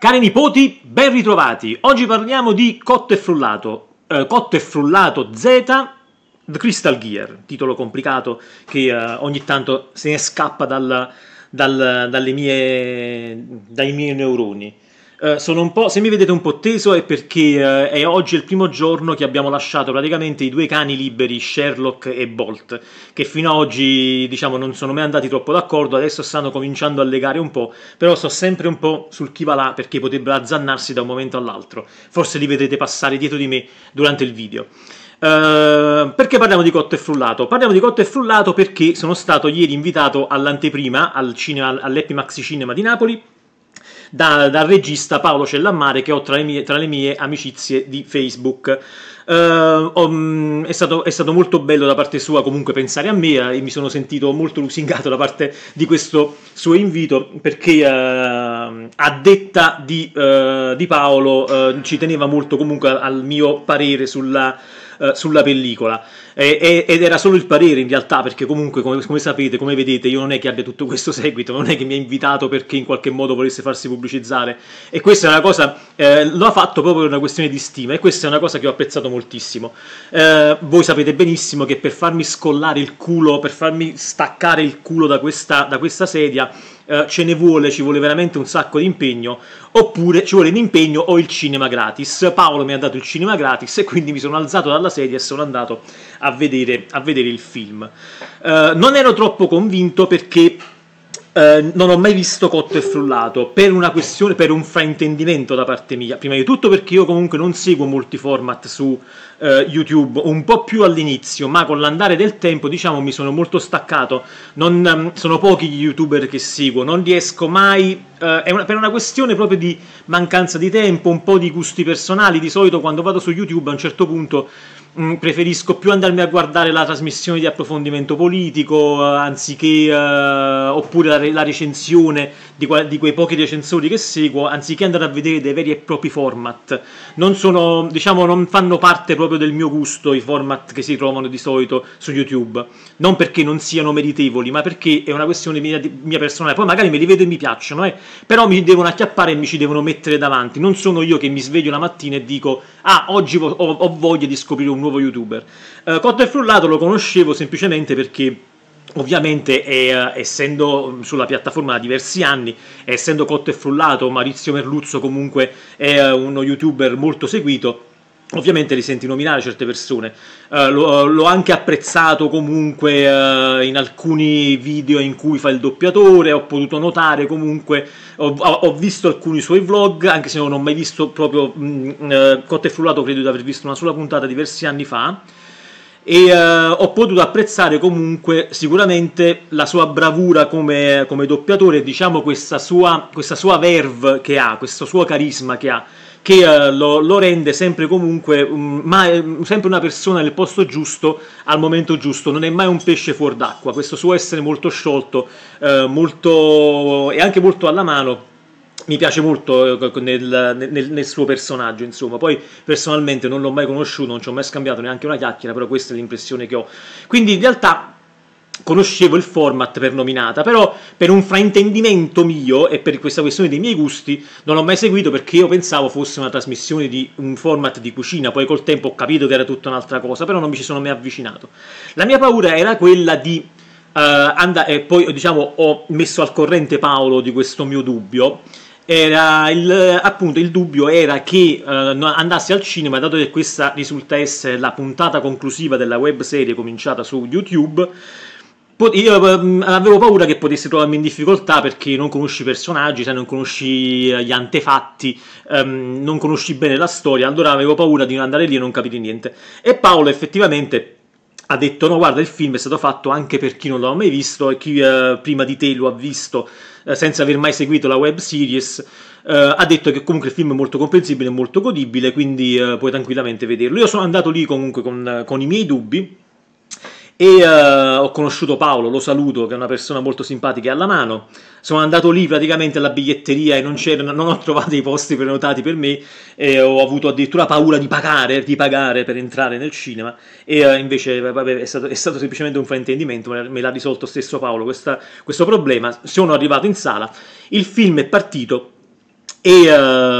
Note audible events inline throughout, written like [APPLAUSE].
Cari nipoti, ben ritrovati. Oggi parliamo di Cotto e Frullato. Eh, Cotto e Frullato Z The Crystal Gear, titolo complicato che eh, ogni tanto se ne scappa dal, dal, mie, dai miei neuroni. Uh, se mi vedete un po' teso è perché uh, è oggi il primo giorno che abbiamo lasciato praticamente i due cani liberi, Sherlock e Bolt, che fino ad oggi diciamo, non sono mai andati troppo d'accordo, adesso stanno cominciando a legare un po', però sto sempre un po' sul chi va là perché potrebbero azzannarsi da un momento all'altro, forse li vedrete passare dietro di me durante il video. Uh, perché parliamo di cotto e frullato? Parliamo di cotto e frullato perché sono stato ieri invitato all'anteprima al all'Eppi Maxi Cinema di Napoli da, dal regista Paolo Cellammare che ho tra le mie, tra le mie amicizie di Facebook. Uh, um, è, stato, è, stato, molto bello da parte sua comunque pensare a me eh, e mi sono sentito molto lusingato da parte di questo suo invito perché uh, a detta di, uh, di Paolo ci teneva molto comunque al, al mio parere sulla eh, sulla pellicola e, e, ed era solo il parere in realtà perché comunque come, come, sapete, come vedete io non è che abbia tutto questo seguito, non è che mi ha invitato perché in qualche modo volesse farsi pubblicizzare e questa è una cosa, eh, l'ho fatto proprio per una questione di stima e questa è una cosa che ho apprezzato moltissimo. Eh, voi sapete benissimo che per farmi scollare il culo, per farmi staccare il culo da questa, da questa sedia eh, ce ne vuole, ci vuole veramente un sacco di impegno, oppure ci vuole un impegno o il cinema gratis. Paolo mi ha dato il cinema gratis e quindi mi sono alzato dalla sedia e sono andato a vedere, a vedere il film. Eh, non ero troppo convinto perché eh, non ho mai visto cotto e frullato per una questione, per un fraintendimento da parte mia. Prima di tutto perché io comunque non seguo molti format su eh, YouTube, un po' più all'inizio, ma con l'andare del tempo, diciamo, mi sono molto staccato. Non, ehm, sono pochi gli youtuber che seguo, non riesco mai. Eh, è una, per una questione proprio di mancanza di tempo, un po' di gusti personali. Di solito quando vado su YouTube a un certo punto Mm, preferisco più andarmi a guardare la trasmissione di approfondimento politico eh, anziché eh, oppure la, la recensione di, di, quei pochi recensori che seguo anziché andare a vedere dei veri e propri format non sono diciamo non fanno parte proprio del mio gusto i format che si trovano di solito su youtube non perché non siano meritevoli ma perché è una questione mia, mia personale poi magari me li vedo e mi piacciono eh, però mi devono acchiappare e mi ci devono mettere davanti non sono io che mi sveglio la mattina e dico ah oggi ho, ho voglia di scoprire un un nuovo youtuber. Uh, Cotto e Frullato lo conoscevo semplicemente perché Ovviamente, eh, essendo mm, sulla piattaforma da diversi anni, essendo cotto e frullato, Maurizio Merluzzo comunque è eh, uno youtuber molto seguito Ovviamente li senti nominare certe persone, uh, l'ho anche apprezzato comunque uh, in alcuni video in cui fa il doppiatore, ho potuto notare comunque, ho, ho visto alcuni suoi vlog, anche se non ho mai visto proprio mh, mm, eh, uh, Cotto e Frullato, credo di aver visto una sola puntata diversi anni fa, e ho potuto apprezzare comunque sicuramente la sua bravura come, come doppiatore, diciamo questa sua, questa sua verve che ha, questo suo carisma che ha che eh, lo, lo, rende sempre comunque um, ma, sempre una persona nel posto giusto al momento giusto, non è mai un pesce fuor d'acqua, questo suo essere molto sciolto uh, molto, e anche molto alla mano mi piace molto eh, nel, nel, nel, suo personaggio, insomma. Poi personalmente non l'ho mai conosciuto, non ci ho mai scambiato neanche una chiacchiera, però questa è l'impressione che ho. Quindi in realtà conoscevo il format per nominata, però per un fraintendimento mio e per questa questione dei miei gusti non l'ho mai seguito perché io pensavo fosse una trasmissione di un format di cucina, poi col tempo ho capito che era tutta un'altra cosa, però non mi ci sono mai avvicinato. La mia paura era quella di uh, andare, e poi diciamo ho messo al corrente Paolo di questo mio dubbio, era il, appunto il dubbio era che eh, andassi al cinema, dato che questa risulta essere la puntata conclusiva della webserie cominciata su YouTube, io mm, avevo paura che potessi trovarmi in difficoltà perché non conosci i personaggi, cioè non conosci eh, gli antefatti, um, non conosci bene la storia, allora avevo paura di andare lì e non capire niente. E Paolo effettivamente ha detto no guarda il film è stato fatto anche per chi non l'ha mai visto e chi eh, prima di te lo ha visto eh, senza aver mai seguito la web series eh, ha detto che comunque il film è molto comprensibile e molto godibile quindi eh, puoi tranquillamente vederlo io sono andato lì comunque con, eh, con i miei dubbi e uh, ho conosciuto Paolo, lo saluto, che è una persona molto simpatica e alla mano. Sono andato lì praticamente alla biglietteria e non, non, ho trovato i posti prenotati per me e ho avuto addirittura paura di pagare, di pagare per entrare nel cinema e uh, invece vabbè, è, stato, è, stato, semplicemente un fraintendimento, me l'ha risolto stesso Paolo questa, questo problema. Sono arrivato in sala, il film è partito e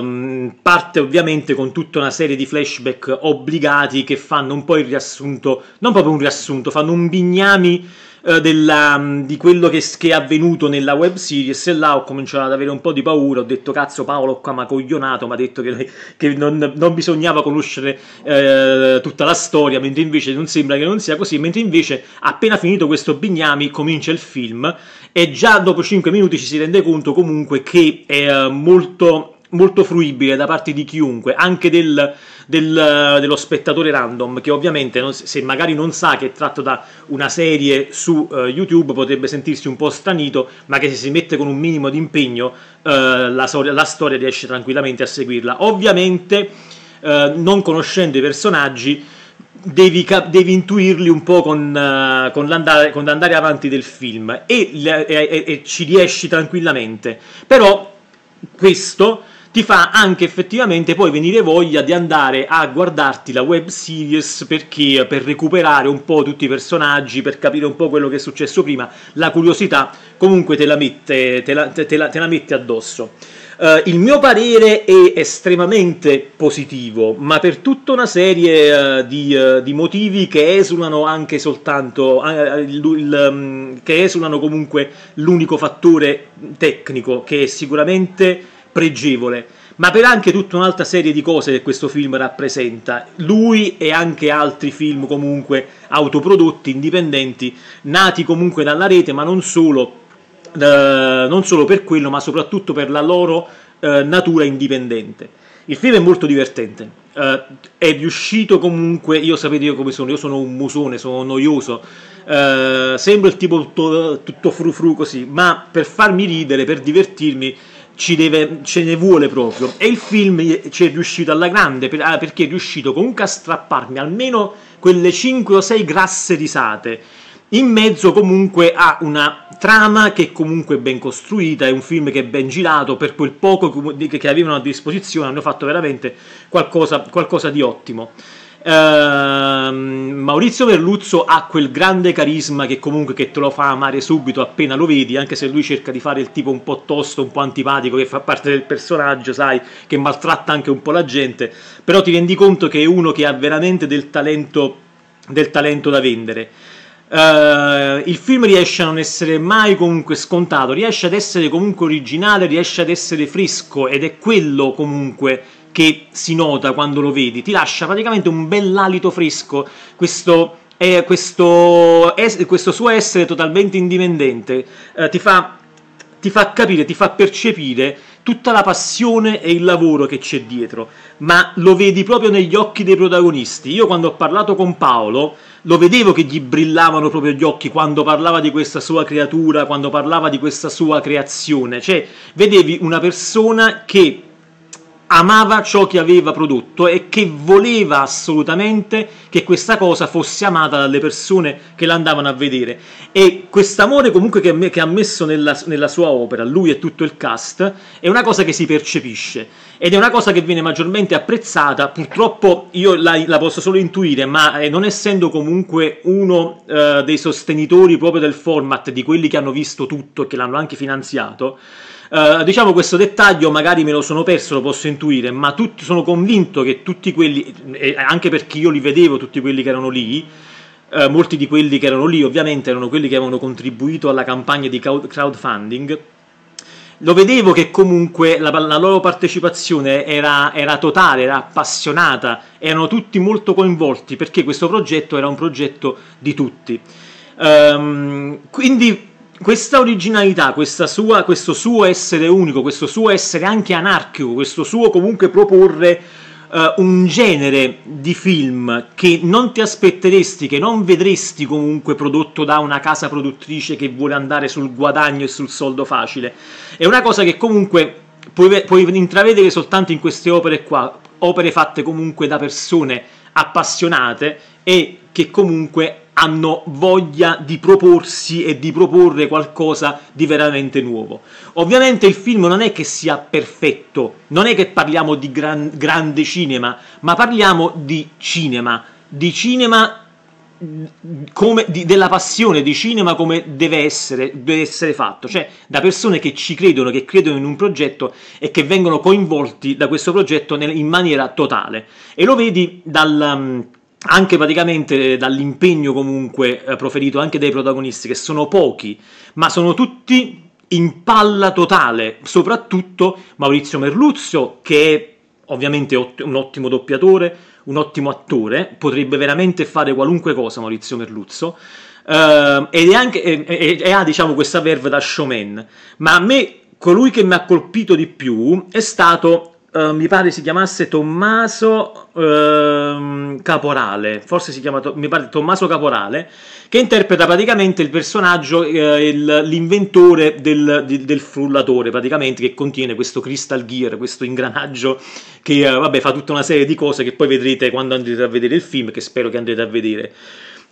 um, parte ovviamente con tutta una serie di flashback obbligati che fanno un po' il riassunto, non proprio un riassunto, fanno un bignami eh, della, mm, di quello che, che, è avvenuto nella web series e là ho cominciato ad avere un po' di paura, ho detto cazzo Paolo qua mi ha coglionato, mi ha detto che, che non, non, bisognava conoscere eh, tutta la storia, mentre invece non sembra che non sia così, mentre invece appena finito questo Bignami comincia il film e già dopo 5 minuti ci si rende conto comunque che è eh, molto molto fruibile da parte di chiunque, anche del, del, dello spettatore random, che ovviamente non, se magari non sa che è tratto da una serie su uh, YouTube potrebbe sentirsi un po' stranito, ma che se si mette con un minimo di impegno uh, la, la, storia riesce tranquillamente a seguirla. Ovviamente, uh, non conoscendo i personaggi, Devi, devi, intuirli un po' con, uh, con l'andare, avanti del film e, e, e, e, ci riesci tranquillamente. Però questo ti fa anche effettivamente poi venire voglia di andare a guardarti la web series perché per recuperare un po' tutti i personaggi, per capire un po' quello che è successo prima, la curiosità comunque te la mette, te la, te la, te la mette addosso. Uh, il mio parere è estremamente positivo, ma per tutta una serie uh, di, uh, di, motivi che esulano anche soltanto, il, il, um, che esulano comunque l'unico fattore tecnico, che è sicuramente pregevole, ma per anche tutta un'altra serie di cose che questo film rappresenta. Lui e anche altri film comunque autoprodotti, indipendenti, nati comunque dalla rete, ma non solo, eh, non solo per quello, ma soprattutto per la loro eh, natura indipendente. Il film è molto divertente, eh, è riuscito comunque, io sapete io come sono, io sono un musone, sono noioso, eh, sembro il tipo tutto, tutto frufru così, ma per farmi ridere, per divertirmi, ci deve, ce ne vuole proprio. E il film ci è riuscito alla grande per, ah, perché è riuscito comunque a strapparmi almeno quelle 5 o 6 grasse risate. In mezzo comunque a una trama che è comunque ben costruita, è un film che è ben girato, per quel poco che avevano a disposizione hanno fatto veramente qualcosa, qualcosa di ottimo. Ehm, Maurizio Verluzzo ha quel grande carisma che comunque che te lo fa amare subito appena lo vedi, anche se lui cerca di fare il tipo un po' tosto, un po' antipatico che fa parte del personaggio, sai, che maltratta anche un po' la gente, però ti rendi conto che è uno che ha veramente del talento, del talento da vendere. Uh, il film riesce a non essere mai comunque scontato, riesce ad essere comunque originale, riesce ad essere fresco ed è quello comunque che si nota quando lo vedi, ti lascia praticamente un bell'alito fresco, questo, eh, questo, es, questo, suo essere totalmente indipendente, eh, ti, fa, ti fa capire, ti fa percepire tutta la passione e il lavoro che c'è dietro, ma lo vedi proprio negli occhi dei protagonisti. Io quando ho parlato con Paolo lo vedevo che gli brillavano proprio gli occhi quando parlava di questa sua creatura, quando parlava di questa sua creazione, cioè vedevi una persona che amava ciò che aveva prodotto e che voleva assolutamente che questa cosa fosse amata dalle persone che l'andavano a vedere. E quest'amore comunque che, che ha messo nella, nella, sua opera, lui e tutto il cast, è una cosa che si percepisce ed è una cosa che viene maggiormente apprezzata, purtroppo io la, la posso solo intuire, ma eh, non essendo comunque uno eh, dei sostenitori proprio del format, di quelli che hanno visto tutto e che l'hanno anche finanziato, Uh, diciamo questo dettaglio magari me lo sono perso, lo posso intuire, ma tutti, sono convinto che tutti quelli, eh, eh, anche perché io li vedevo tutti quelli che erano lì, eh, molti di quelli che erano lì ovviamente erano quelli che avevano contribuito alla campagna di crowdfunding, lo vedevo che comunque la, la loro partecipazione era, era, totale, era appassionata, erano tutti molto coinvolti perché questo progetto era un progetto di tutti. Um, quindi questa originalità, sua, questo suo essere unico, questo suo essere anche anarchico, questo suo comunque proporre uh, un genere di film che non ti aspetteresti, che non vedresti comunque prodotto da una casa produttrice che vuole andare sul guadagno e sul soldo facile, è una cosa che comunque puoi, puoi intravedere soltanto in queste opere qua, opere fatte comunque da persone appassionate e che comunque hanno voglia di proporsi e di proporre qualcosa di veramente nuovo. Ovviamente il film non è che sia perfetto, non è che parliamo di gran, grande cinema, ma parliamo di cinema, di cinema come, di, della passione di cinema come deve essere, deve essere fatto, cioè da persone che ci credono, che credono in un progetto e che vengono coinvolti da questo progetto nel, in maniera totale. E lo vedi dal anche praticamente eh, dall'impegno comunque eh, proferito anche dai protagonisti, che sono pochi, ma sono tutti in palla totale, soprattutto Maurizio Merluzio, che è ovviamente un ottimo doppiatore, un ottimo attore, potrebbe veramente fare qualunque cosa Maurizio Merluzzo, eh, ed è anche, e, e ha diciamo questa verve da showman, ma a me colui che mi ha colpito di più è stato eh, mi pare si chiamasse Tommaso eh, Caporale, forse si chiama, mi pare Tommaso Caporale, che interpreta praticamente il personaggio, eh, il, l'inventore del, del, del, frullatore, praticamente, che contiene questo crystal gear, questo ingranaggio che, eh, vabbè, fa tutta una serie di cose che poi vedrete quando andrete a vedere il film, che spero che andrete a vedere.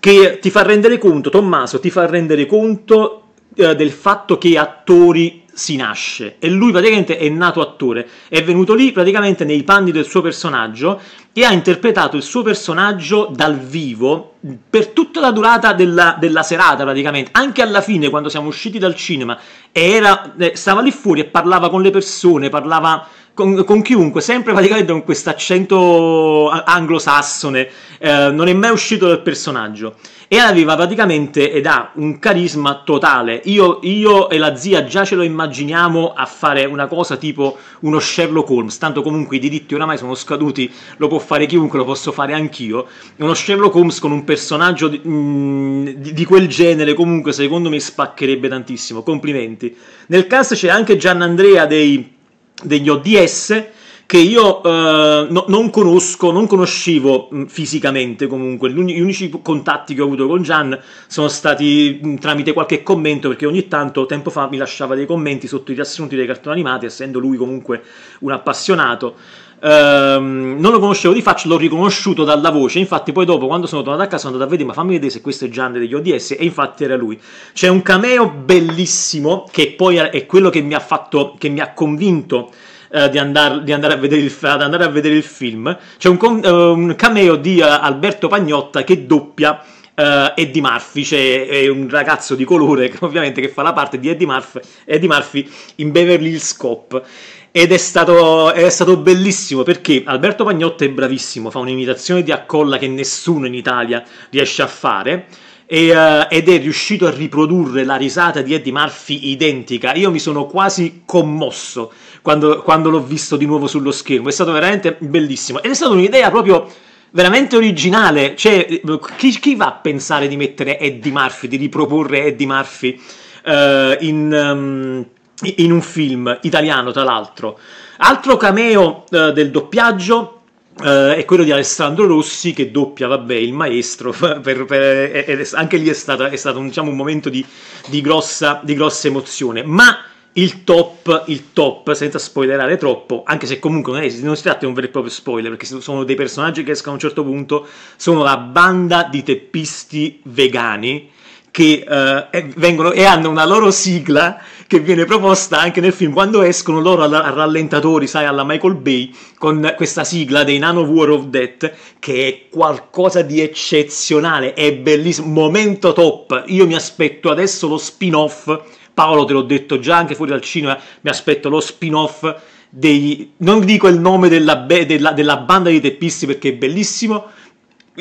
Che ti fa rendere conto, Tommaso, ti fa rendere conto eh, del fatto che attori si nasce e lui praticamente è nato attore, è venuto lì praticamente nei panni del suo personaggio e ha interpretato il suo personaggio dal vivo per tutta la durata della, della serata praticamente, anche alla fine quando siamo usciti dal cinema era, eh, stava lì fuori e parlava con le persone, parlava con, con chiunque, sempre praticamente con questo accento anglosassone, eh, non è mai uscito dal personaggio e aveva praticamente ed ha un carisma totale. Io, io, e la zia già ce lo immaginiamo a fare una cosa tipo uno Sherlock Holmes, tanto comunque i diritti oramai sono scaduti, lo può fare chiunque, lo posso fare anch'io. Uno Sherlock Holmes con un personaggio mm, di, di, quel genere, comunque, secondo me spaccherebbe tantissimo. Complimenti. Nel cast c'è anche Gianandrea dei, degli ODS che io eh, no, non conosco, non conoscevo mh, mm, fisicamente comunque, gli unici contatti che ho avuto con Gian sono stati mh, mm, tramite qualche commento, perché ogni tanto tempo fa mi lasciava dei commenti sotto i riassunti dei cartoni animati, essendo lui comunque un appassionato. Ehm, non lo conoscevo di faccia, l'ho riconosciuto dalla voce. Infatti, poi dopo, quando sono tornato a casa, sono andato a vedere, ma fammi vedere se questo è Gianni degli ODS. E infatti era lui. C'è un cameo bellissimo, che poi è quello che mi ha fatto, che mi ha convinto. Eh, di, andar, di, andare il, ad andare a vedere il film c'è un, eh, un cameo di eh, Alberto Pagnotta che doppia Uh, Eddie Murphy, c'è cioè, un ragazzo di colore che [LAUGHS] ovviamente che fa la parte di Eddie Murphy, Eddie Murphy in Beverly Hills Cop ed è stato, è stato bellissimo perché Alberto Pagnotto è bravissimo, fa un'imitazione di Accolla che nessuno in Italia riesce a fare e, uh, ed è riuscito a riprodurre la risata di Eddie Murphy identica. Io mi sono quasi commosso quando, quando l'ho visto di nuovo sullo schermo, è stato veramente bellissimo ed è stata un'idea proprio veramente originale. Cioè, chi, chi, va a pensare di mettere Eddie Murphy, di riproporre Eddie Murphy uh, in, um, in un film italiano, tra l'altro. Altro cameo eh, del doppiaggio Uh, è quello di Alessandro Rossi che doppia, vabbè, il maestro, [LAUGHS] per, per, è, anche lì è, stata, è stato diciamo, un momento di, di, grossa, di, grossa, emozione, ma il top, il top, senza spoilerare troppo, anche se comunque non, è, non si tratta di un vero e proprio spoiler, perché sono dei personaggi che escono a un certo punto, sono la banda di teppisti vegani che uh, vengono e hanno una loro sigla che viene proposta anche nel film quando escono loro a rallentatori, sai, alla Michael Bay con questa sigla dei Nano War of Death che è qualcosa di eccezionale, è bellissimo, momento top. Io mi aspetto adesso lo spin-off. Paolo te l'ho detto già anche fuori dal cinema, mi aspetto lo spin-off dei non dico il nome della, della, della banda di teppisti perché è bellissimo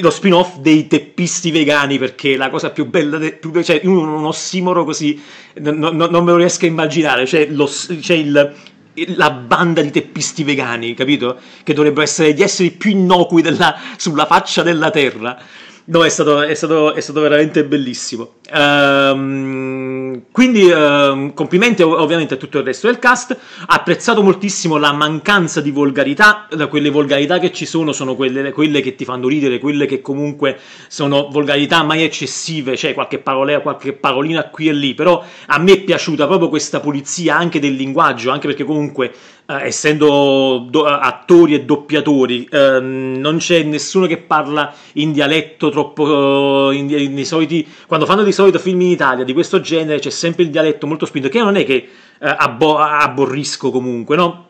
lo spin-off dei teppisti vegani perché la cosa più bella, de, più, cioè un, un ossimoro così, no, no, non me lo riesco a immaginare, cioè, lo, cioè il, la banda di teppisti vegani, capito? Che dovrebbero essere gli esseri più innocui della, sulla faccia della terra. No, è stato, è stato, è stato veramente bellissimo. Ehm... Um, quindi eh, complimenti ovviamente a tutto il resto del cast, apprezzato moltissimo la mancanza di volgarità, quelle volgarità che ci sono sono quelle, quelle, che ti fanno ridere, quelle che comunque sono volgarità mai eccessive, cioè qualche parolea, qualche parolina qui e lì, però a me è piaciuta proprio questa pulizia anche del linguaggio, anche perché comunque Ah, essendo do- ah, attori e doppiatori, ehm, non c'è nessuno che parla in dialetto troppo. Eh, in, in, nei soliti, quando fanno di solito film in Italia di questo genere c'è sempre il dialetto molto spinto, che non è che eh, abbo- abborrisco comunque, no?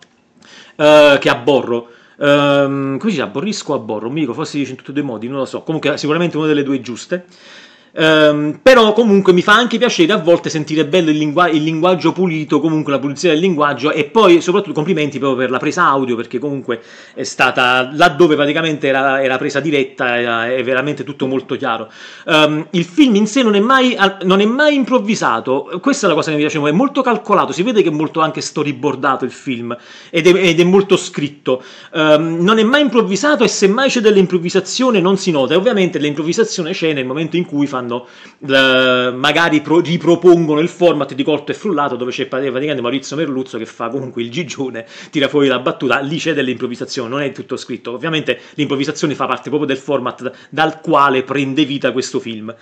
Eh, che abborro. Um, come si dice, abborrisco o abborro? Mi dico, forse si dice in tutti e due i modi, non lo so. Comunque, sicuramente una delle due è giuste. Um, però comunque mi fa anche piacere a volte sentire bello il, lingua- il, linguaggio pulito, comunque la pulizia del linguaggio e poi soprattutto complimenti proprio per la presa audio perché comunque è stata laddove praticamente era, era presa diretta, era, è veramente tutto molto chiaro. Um, il film in sé non è, mai, non è, mai, improvvisato, questa è la cosa che mi piace, è molto calcolato, si vede che è molto anche storyboardato il film ed è, ed è molto scritto, um, non è mai improvvisato e semmai c'è dell'improvvisazione non si nota e ovviamente l'improvvisazione c'è nel momento in cui fanno fanno, eh, magari pro- ripropongono il format di colto e frullato dove c'è praticamente Maurizio Merluzzo che fa comunque il gigione, tira fuori la battuta, lì c'è dell'improvvisazione, non è tutto scritto. Ovviamente l'improvvisazione fa parte proprio del format dal quale prende vita questo film.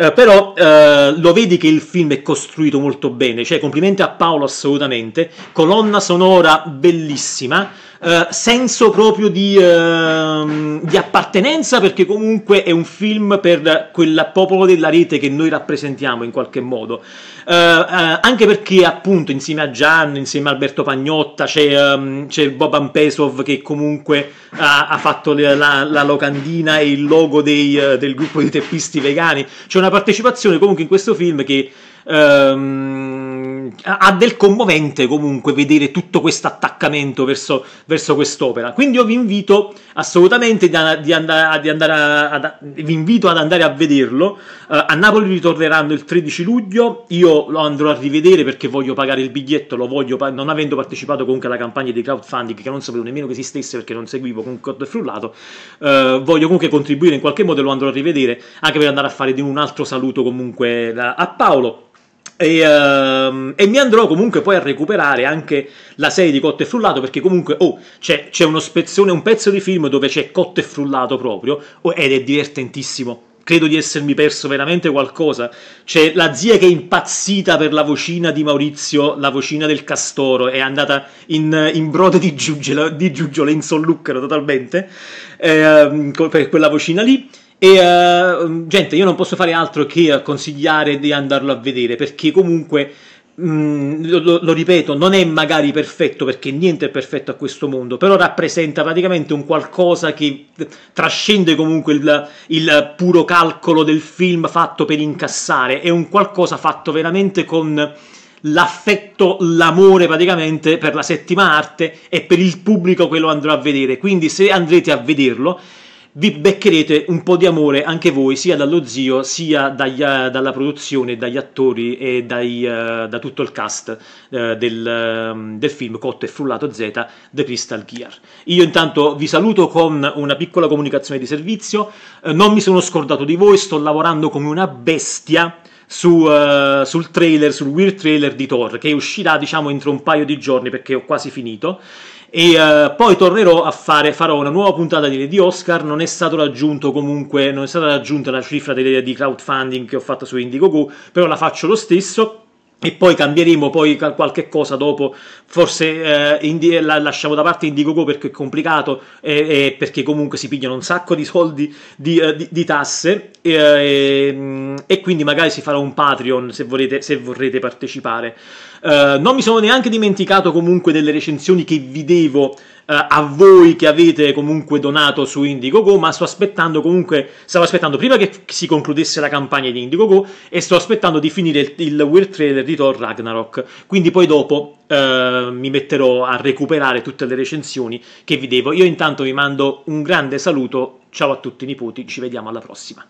Eh, però eh, lo vedi che il film è costruito molto bene, cioè complimenti a Paolo assolutamente, colonna sonora bellissima, eh, senso proprio di, ehm, di, appartenenza perché comunque è un film per quel popolo della rete che noi rappresentiamo in qualche modo, eh, eh, anche perché appunto insieme a Gianni, insieme a Alberto Pagnotta c'è, um, c'è Bob Ampesov che comunque ha, ha fatto la, la, la, locandina e il logo dei, del gruppo di teppisti vegani, c'è una una partecipazione comunque in questo film che ehm, ha del commovente comunque vedere tutto questo attaccamento verso, verso, quest'opera. Quindi io vi invito assolutamente di, di andare, di andare a, ad, vi invito ad andare a vederlo. Uh, a Napoli ritorneranno il 13 luglio, io lo andrò a rivedere perché voglio pagare il biglietto, lo voglio, non avendo partecipato comunque alla campagna di crowdfunding che non sapevo nemmeno che esistesse perché non seguivo comunque ho frullato, uh, voglio comunque contribuire in qualche modo e lo andrò a rivedere anche per andare a fare di un altro saluto comunque eh, a Paolo. E, uh, e, mi andrò comunque poi a recuperare anche la serie di Cotto e Frullato perché comunque oh, c'è, c'è, uno spezzone, un pezzo di film dove c'è Cotto e Frullato proprio oh, ed è divertentissimo. Credo di essermi perso veramente qualcosa. C'è la zia che è impazzita per la vocina di Maurizio, la vocina del castoro, è andata in, in brodo di, giugiola, di giuggiole, in sollucchero totalmente, eh, per quella vocina lì. E uh, gente, io non posso fare altro che consigliare di andarlo a vedere perché comunque. Mm, lo, lo, ripeto, non è magari perfetto perché niente è perfetto a questo mondo, però rappresenta praticamente un qualcosa che eh, trascende comunque il, il puro calcolo del film fatto per incassare, è un qualcosa fatto veramente con l'affetto, l'amore praticamente per la settima arte e per il pubblico che lo andrà a vedere. Quindi se andrete a vederlo vi beccherete un po' di amore anche voi, sia dallo zio, sia dagli, uh, dalla produzione, dagli attori e dai, uh, da tutto il cast uh, del, um, del, film Cotto e Frullato Z, The Crystal Gear. Io intanto vi saluto con una piccola comunicazione di servizio, non mi sono scordato di voi, sto lavorando come una bestia su, uh, sul trailer, sul weird trailer di Thor, che uscirà diciamo entro un paio di giorni perché ho quasi finito. E uh, poi tornerò a fare, farò una nuova puntata di, di Oscar. Non è stato raggiunto comunque, non è stata raggiunta la cifra di, di crowdfunding che ho fatto su Indiegogo, però la faccio lo stesso e poi cambieremo poi qualche cosa dopo forse eh, indi- eh, la lasciamo da parte Indiegogo perché è complicato e, e perché comunque si pigliano un sacco di soldi di, eh, di, di tasse e, eh, ehm, e, quindi magari si farà un Patreon se, volete, se vorrete partecipare eh, non mi sono neanche dimenticato comunque delle recensioni che vi devo uh, a voi che avete comunque donato su Indiegogo, ma sto aspettando comunque, stavo aspettando prima che si concludesse la campagna di Indiegogo e sto aspettando di finire il, il Weird Trailer di Thor Ragnarok, quindi poi dopo uh, mi metterò a recuperare tutte le recensioni che vi devo. Io intanto vi mando un grande saluto, ciao a tutti nipoti, ci vediamo alla prossima.